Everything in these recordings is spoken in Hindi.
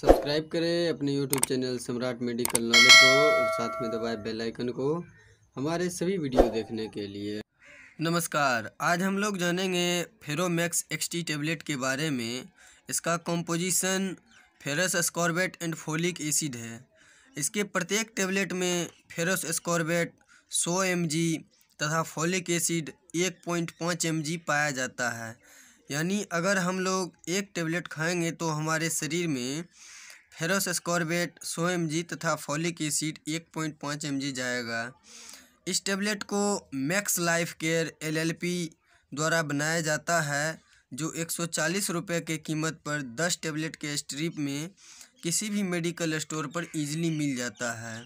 सब्सक्राइब करें अपने YouTube channel Samrat medical knowledge को और साथ में दबाए बेल आइकन को हमारे सभी वीडियो देखने के लिए नमस्कार आज हम लोग जानेंगे फेरोमैक्स एक्सटी टेबलेट के बारे में इसका composition ferrous ascorbate and folic acid है इसके प्रत्येक टेबलेट में फेरस स्कॉर्बेट सौ एम तथा फोलिक एसिड एक एम पाया जाता है यानी अगर हम लोग एक टेबलेट खाएंगे तो हमारे शरीर में फेरोस स्कॉर्बेट सौ एम तथा फॉलिक एसिड एक पॉइंट पाँच एम जाएगा इस टेबलेट को मैक्स लाइफ केयर एलएलपी द्वारा बनाया जाता है जो एक सौ चालीस रुपये के कीमत पर दस टेबलेट के स्ट्रिप में किसी भी मेडिकल स्टोर पर इजीली मिल जाता है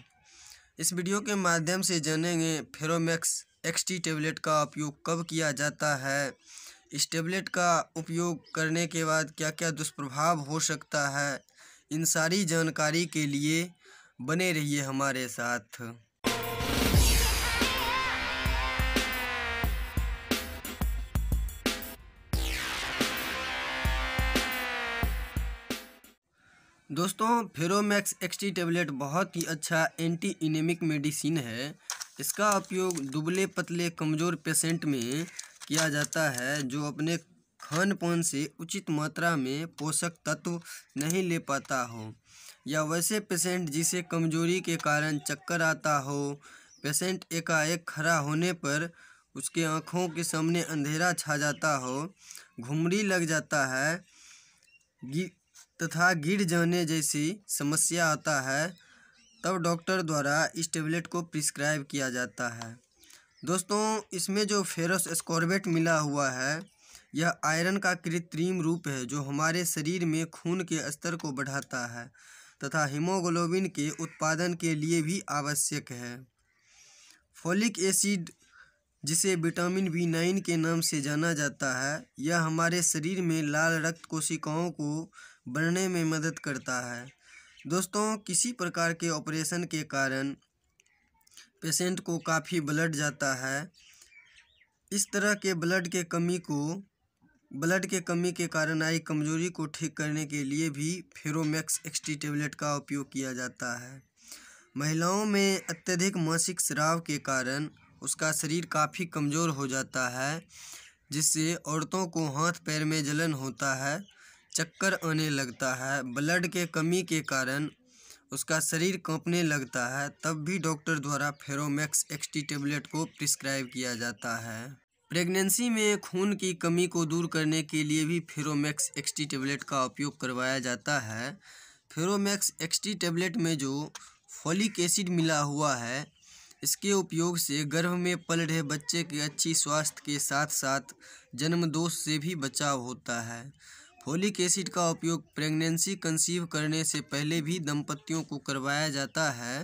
इस वीडियो के माध्यम से जानेंगे फेरोमैक्स एक्सटी टेबलेट का उपयोग कब किया जाता है इस टेबलेट का उपयोग करने के बाद क्या क्या दुष्प्रभाव हो सकता है इन सारी जानकारी के लिए बने रहिए हमारे साथ दोस्तों फेरोमैक्स एक्सटी टेबलेट बहुत ही अच्छा एंटी इनेमिक मेडिसिन है इसका उपयोग दुबले पतले कमज़ोर पेशेंट में किया जाता है जो अपने खान पान से उचित मात्रा में पोषक तत्व नहीं ले पाता हो या वैसे पेशेंट जिसे कमजोरी के कारण चक्कर आता हो पेशेंट एकाएक खड़ा होने पर उसके आँखों के सामने अंधेरा छा जाता हो घुमरी लग जाता है तथा गिर जाने जैसी समस्या आता है तब डॉक्टर द्वारा इस टेबलेट को प्रिस्क्राइब किया जाता है दोस्तों इसमें जो फेरस स्कॉर्बेट मिला हुआ है यह आयरन का कृत्रिम रूप है जो हमारे शरीर में खून के स्तर को बढ़ाता है तथा हीमोग्लोबिन के उत्पादन के लिए भी आवश्यक है फोलिक एसिड जिसे विटामिन बी नाइन के नाम से जाना जाता है यह हमारे शरीर में लाल रक्त कोशिकाओं को बढ़ने में मदद करता है दोस्तों किसी प्रकार के ऑपरेशन के कारण पेशेंट को काफ़ी ब्लड जाता है इस तरह के ब्लड के कमी को ब्लड के कमी के कारण आई कमजोरी को ठीक करने के लिए भी फेरोमैक्स एक्सटी टेबलेट का उपयोग किया जाता है महिलाओं में अत्यधिक मासिक श्राव के कारण उसका शरीर काफ़ी कमज़ोर हो जाता है जिससे औरतों को हाथ पैर में जलन होता है चक्कर आने लगता है ब्लड के कमी के कारण उसका शरीर कांपने लगता है तब भी डॉक्टर द्वारा फेरोमैक्स एक्सटी टेबलेट को प्रिस्क्राइब किया जाता है प्रेगनेंसी में खून की कमी को दूर करने के लिए भी फेरोमैक्स एक्सटी टेबलेट का उपयोग करवाया जाता है फेरोमैक्स एक्सटी टेबलेट में जो फॉलिक एसिड मिला हुआ है इसके उपयोग से गर्भ में पल रहे बच्चे के अच्छी स्वास्थ्य के साथ साथ जन्मदोष से भी बचाव होता है फोलिक एसिड का उपयोग प्रेगनेंसी कंसीव करने से पहले भी दंपतियों को करवाया जाता है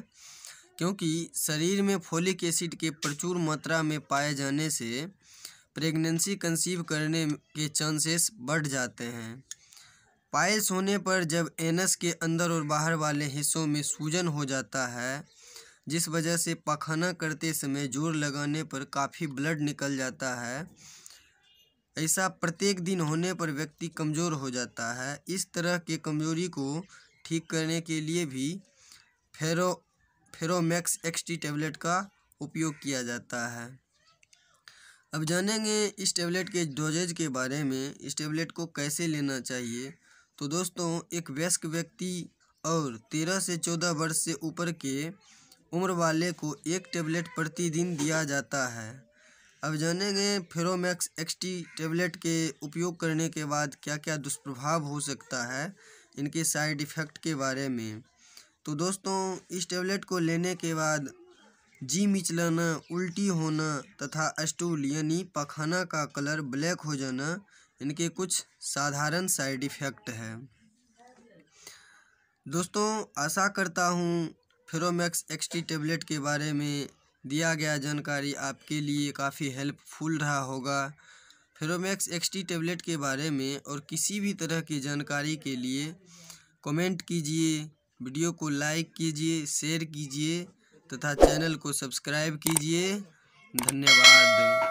क्योंकि शरीर में फोलिक एसिड के प्रचुर मात्रा में पाए जाने से प्रेगनेंसी कंसीव करने के चांसेस बढ़ जाते हैं पायल होने पर जब एनस के अंदर और बाहर वाले हिस्सों में सूजन हो जाता है जिस वजह से पखाना करते समय जोर लगाने पर काफ़ी ब्लड निकल जाता है ऐसा प्रत्येक दिन होने पर व्यक्ति कमज़ोर हो जाता है इस तरह के कमज़ोरी को ठीक करने के लिए भी फेरो फेरोमैक्स एक्सटी टैबलेट का उपयोग किया जाता है अब जानेंगे इस टैबलेट के डोजेज के बारे में इस टैबलेट को कैसे लेना चाहिए तो दोस्तों एक वयस्क व्यक्ति और तेरह से चौदह वर्ष से ऊपर के उम्र वाले को एक टैबलेट प्रतिदिन दिया जाता है अब जानेंगे फेरोमैक्स एक्सटी टेबलेट के उपयोग करने के बाद क्या क्या दुष्प्रभाव हो सकता है इनके साइड इफ़ेक्ट के बारे में तो दोस्तों इस टेबलेट को लेने के बाद जी मिचलाना उल्टी होना तथा स्टूल यानी पखाना का कलर ब्लैक हो जाना इनके कुछ साधारण साइड इफ़ेक्ट है दोस्तों आशा करता हूँ फेरोमैक्स एक्सटी टेबलेट के बारे में दिया गया जानकारी आपके लिए काफ़ी हेल्पफुल रहा होगा फेरोमैक्स एक्सटी टेबलेट के बारे में और किसी भी तरह की जानकारी के लिए कमेंट कीजिए वीडियो को लाइक कीजिए शेयर कीजिए तथा चैनल को सब्सक्राइब कीजिए धन्यवाद